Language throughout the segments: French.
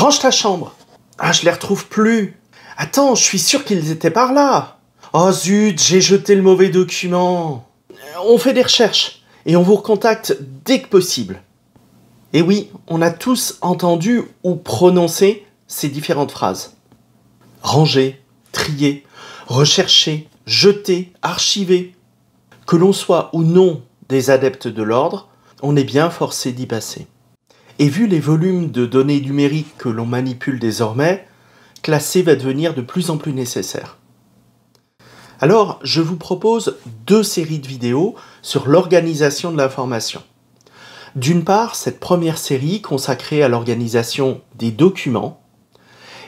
Range ta chambre. Ah, je les retrouve plus. Attends, je suis sûr qu'ils étaient par là. Oh zut, j'ai jeté le mauvais document. Euh, on fait des recherches et on vous recontacte dès que possible. Et oui, on a tous entendu ou prononcé ces différentes phrases. Ranger, trier, rechercher, jeter, archiver. Que l'on soit ou non des adeptes de l'ordre, on est bien forcé d'y passer. Et vu les volumes de données numériques que l'on manipule désormais, classer va devenir de plus en plus nécessaire. Alors, je vous propose deux séries de vidéos sur l'organisation de l'information. D'une part, cette première série consacrée à l'organisation des documents.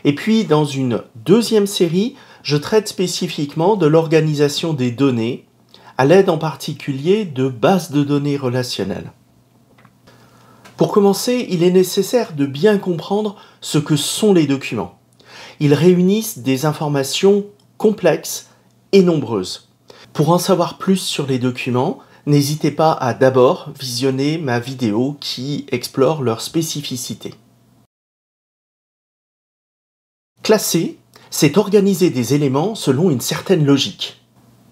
Et puis, dans une deuxième série, je traite spécifiquement de l'organisation des données, à l'aide en particulier de bases de données relationnelles. Pour commencer, il est nécessaire de bien comprendre ce que sont les documents. Ils réunissent des informations complexes et nombreuses. Pour en savoir plus sur les documents, n'hésitez pas à d'abord visionner ma vidéo qui explore leurs spécificités. Classer, c'est organiser des éléments selon une certaine logique.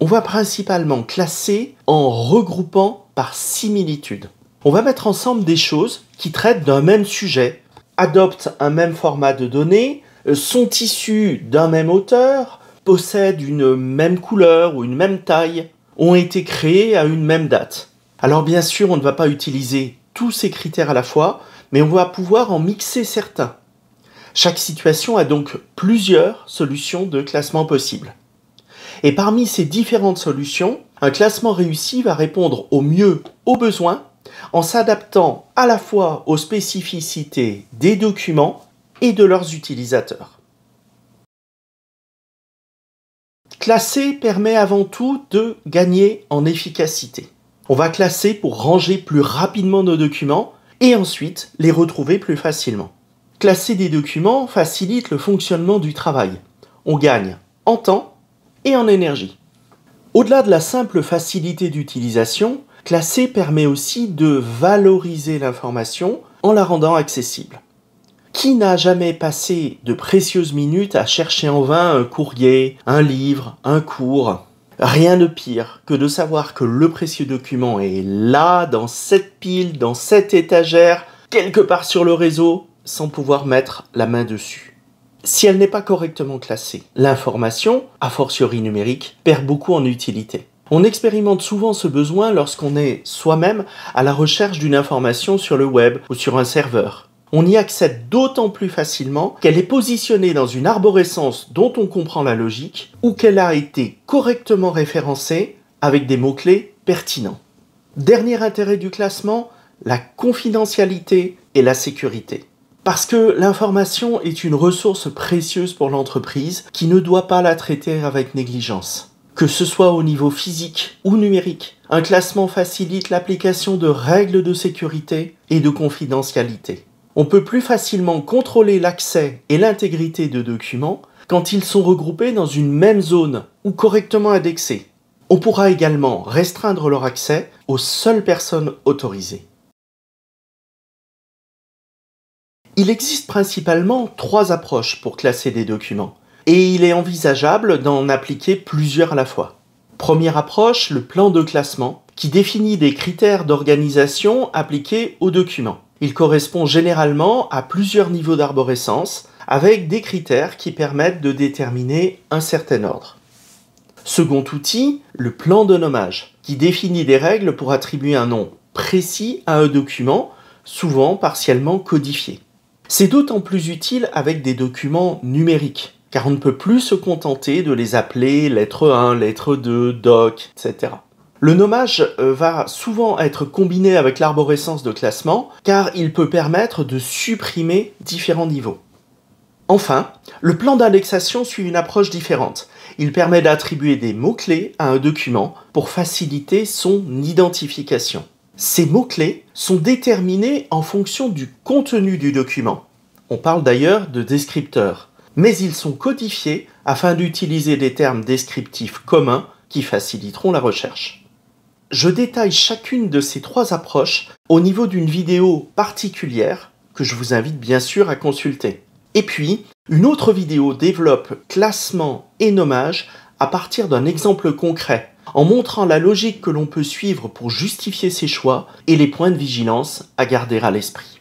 On va principalement classer en regroupant par similitude. On va mettre ensemble des choses qui traitent d'un même sujet, adoptent un même format de données, euh, sont issues d'un même auteur, possèdent une même couleur ou une même taille, ont été créées à une même date. Alors bien sûr, on ne va pas utiliser tous ces critères à la fois, mais on va pouvoir en mixer certains. Chaque situation a donc plusieurs solutions de classement possibles. Et parmi ces différentes solutions, un classement réussi va répondre au mieux aux besoins en s'adaptant à la fois aux spécificités des documents et de leurs utilisateurs. Classer permet avant tout de gagner en efficacité. On va classer pour ranger plus rapidement nos documents et ensuite les retrouver plus facilement. Classer des documents facilite le fonctionnement du travail. On gagne en temps et en énergie. Au-delà de la simple facilité d'utilisation, Classer permet aussi de valoriser l'information en la rendant accessible. Qui n'a jamais passé de précieuses minutes à chercher en vain un courrier, un livre, un cours Rien de pire que de savoir que le précieux document est là, dans cette pile, dans cette étagère, quelque part sur le réseau, sans pouvoir mettre la main dessus. Si elle n'est pas correctement classée, l'information, a fortiori numérique, perd beaucoup en utilité. On expérimente souvent ce besoin lorsqu'on est soi-même à la recherche d'une information sur le web ou sur un serveur. On y accède d'autant plus facilement qu'elle est positionnée dans une arborescence dont on comprend la logique ou qu'elle a été correctement référencée avec des mots-clés pertinents. Dernier intérêt du classement, la confidentialité et la sécurité. Parce que l'information est une ressource précieuse pour l'entreprise qui ne doit pas la traiter avec négligence. Que ce soit au niveau physique ou numérique, un classement facilite l'application de règles de sécurité et de confidentialité. On peut plus facilement contrôler l'accès et l'intégrité de documents quand ils sont regroupés dans une même zone ou correctement indexés. On pourra également restreindre leur accès aux seules personnes autorisées. Il existe principalement trois approches pour classer des documents et il est envisageable d'en appliquer plusieurs à la fois. Première approche, le plan de classement, qui définit des critères d'organisation appliqués aux documents. Il correspond généralement à plusieurs niveaux d'arborescence, avec des critères qui permettent de déterminer un certain ordre. Second outil, le plan de nommage, qui définit des règles pour attribuer un nom précis à un document, souvent partiellement codifié. C'est d'autant plus utile avec des documents numériques car on ne peut plus se contenter de les appeler lettre 1, lettre 2, doc, etc. Le nommage euh, va souvent être combiné avec l'arborescence de classement, car il peut permettre de supprimer différents niveaux. Enfin, le plan d'indexation suit une approche différente. Il permet d'attribuer des mots-clés à un document pour faciliter son identification. Ces mots-clés sont déterminés en fonction du contenu du document. On parle d'ailleurs de descripteurs mais ils sont codifiés afin d'utiliser des termes descriptifs communs qui faciliteront la recherche. Je détaille chacune de ces trois approches au niveau d'une vidéo particulière que je vous invite bien sûr à consulter. Et puis, une autre vidéo développe classement et nommage à partir d'un exemple concret, en montrant la logique que l'on peut suivre pour justifier ses choix et les points de vigilance à garder à l'esprit.